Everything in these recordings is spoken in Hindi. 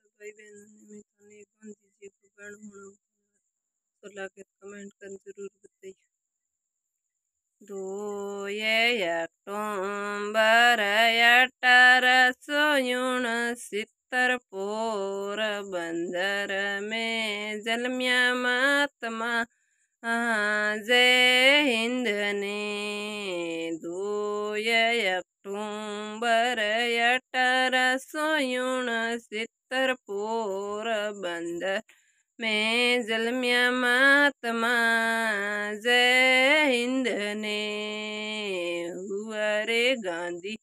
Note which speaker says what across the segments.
Speaker 1: সবাইবেন নিমিতনে গান দিয়ে গুণ শুনো তো লাগকে কমেন্ট কর ضرور গতে দোয়ায় টুম্বরয়තරসয়ুনাসিত্তর পুরো بندر মে জলমিয়া মাতমা আ জয় হিন্দ নে দোয়ায় টুম্বরয়තරসয়ুনাস अंदर मैं जलमिया मातमा जय हिंद ने हुआ रे गांधी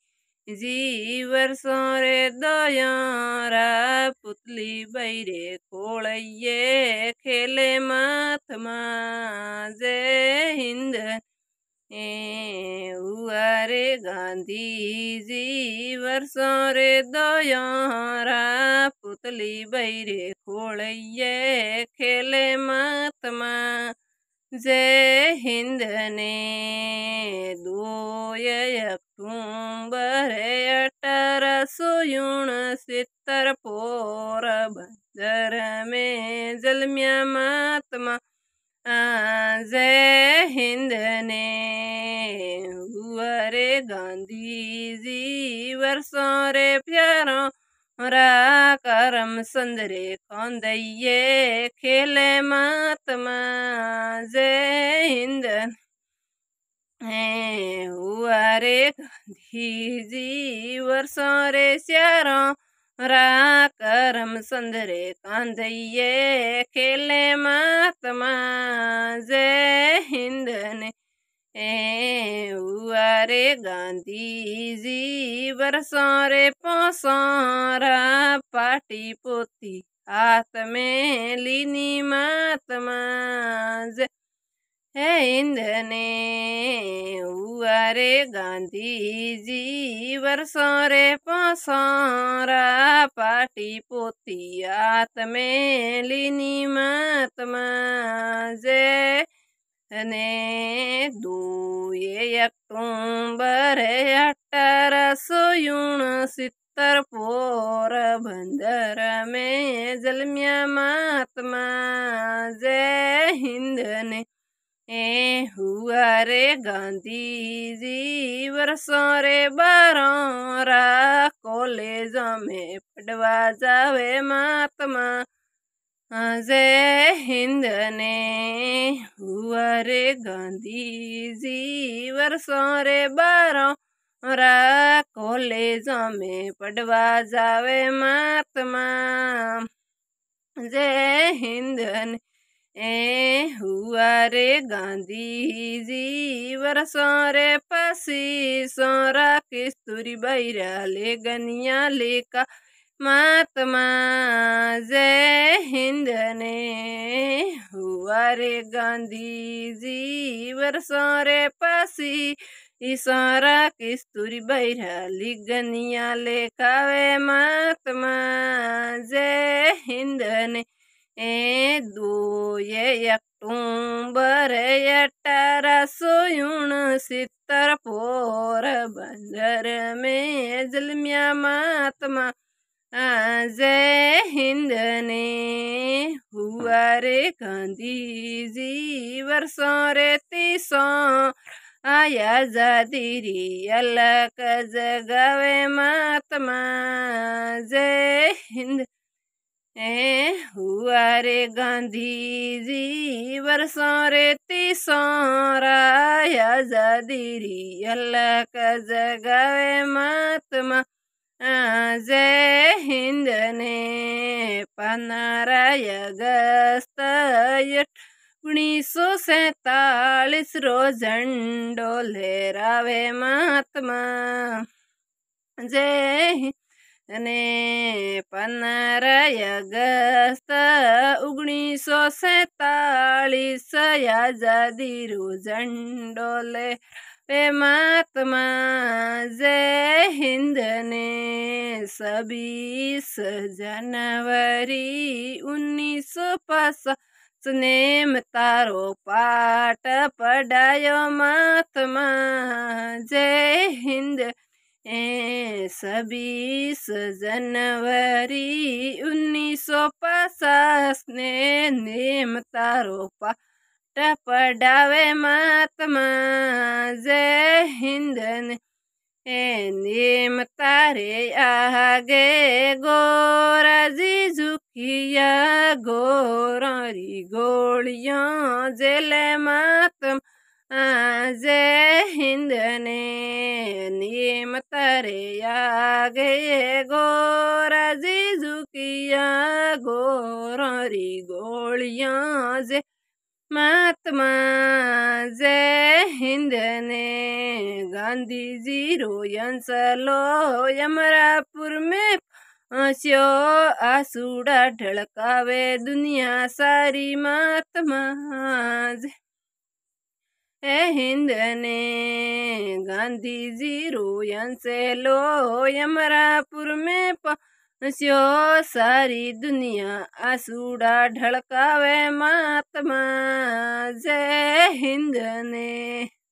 Speaker 1: जी वर्षों रे दया पुतली बैरे खोड़िए खेले मातमा जय हिंद ए हुआ रे गांधी जी वर्षों रे दया पुतली बैरे खोलैये खेले महात्मा जय हिंद ने दो अटर अठारह सौ सितर पोर बंदर में जलम्या महात्मा जय हिंद ने हुआ रे गांधी जी वर्षों रे प्यारों हमरा करम संदरे खौंदैये खेले मातमा जय हिंद है हुआ रे गांधी जी वर्षों रे श्यारों रा करम संदरे कांदैये खेले मातमा जय हिंद ने रे गांधी जी बरसों रे पोसारा पाटी पोती हाथ में लीनी मातमाज है इंधने हुआ रे गांधी जी बरसों रे पोसारा पाटी पोती हाथ में लीनी जे ને દુએ અક્ટોબર અઠારસો સિત્તર પોર બંદર મે જલમ્યા મહાત્મા જય હિન્દ ને એ હુઆ રે ગાંધીજી વર્ષો રે બારો રા કોલેજ મે પડવા જાવે મહાત્મા जय हिंद ने हुआ रे गांधी जी वर्षों रे बारोरा कॉलेजों में पढ़वा जावे महात्मा जय हिंद ने ए हुआ रे गांधी जी वर्षों रे पसी सोरा किस्तूरी बैरा ले गनिया लेका महात्मा रे गांधी जी वर्षों रे पसी इशारा किस्तूरी बैरा लिगनिया कावे महात्मा जय हिंद ने ए दो ये अक्टूबर अठारह सौ उनसितर पोर बंदर में जलमिया महात्मा जय हिंद ने हुआ रे गांधी जी वर्षों रे तीसों आया जादी री अल्लाह जगवे जगावे महात्मा जय हिंद ए हुआ रे गांधी जी वर्षों रे तीसरा राया जादी री अल्लाह महात्मा जय हिंद ने पंद्रह अगस्त उन्नीस सौ सैतालीस रो झंडो लहरावे महात्मा जय हिंद ने पंद्रह अगस्त उन्नीस सौ सैतालीस आजादी रो झंडो मातमा जय हिंद ने सबीस जनवरी उन्नीस सौ स्नेम तारो पाठ पढ़ायो मातमा जय हिंद ए सबीस जनवरी उन्नीस सौ पचास ने नेम तारो पाठ बेटा पढ़ावे महात्मा जय हिंदन ए नीम तारे आगे गोरा जी झुकिया गोरी गोलियों जले मातम जय ने नीम तारे आगे गोरा जी झुकिया गोरी गोलियों जे महात्मा जय हिंदने गांधी जीरो यंसलो यमरापुर में फांस्यो आसूड़ा ढलकावे दुनिया सारी महात्मा जय हिंदने गांधी जीरो यंसलो यमरापुर में स्यो सारी दुनिया आसूड़ा ढलकावे महात्मा जय हिंद ने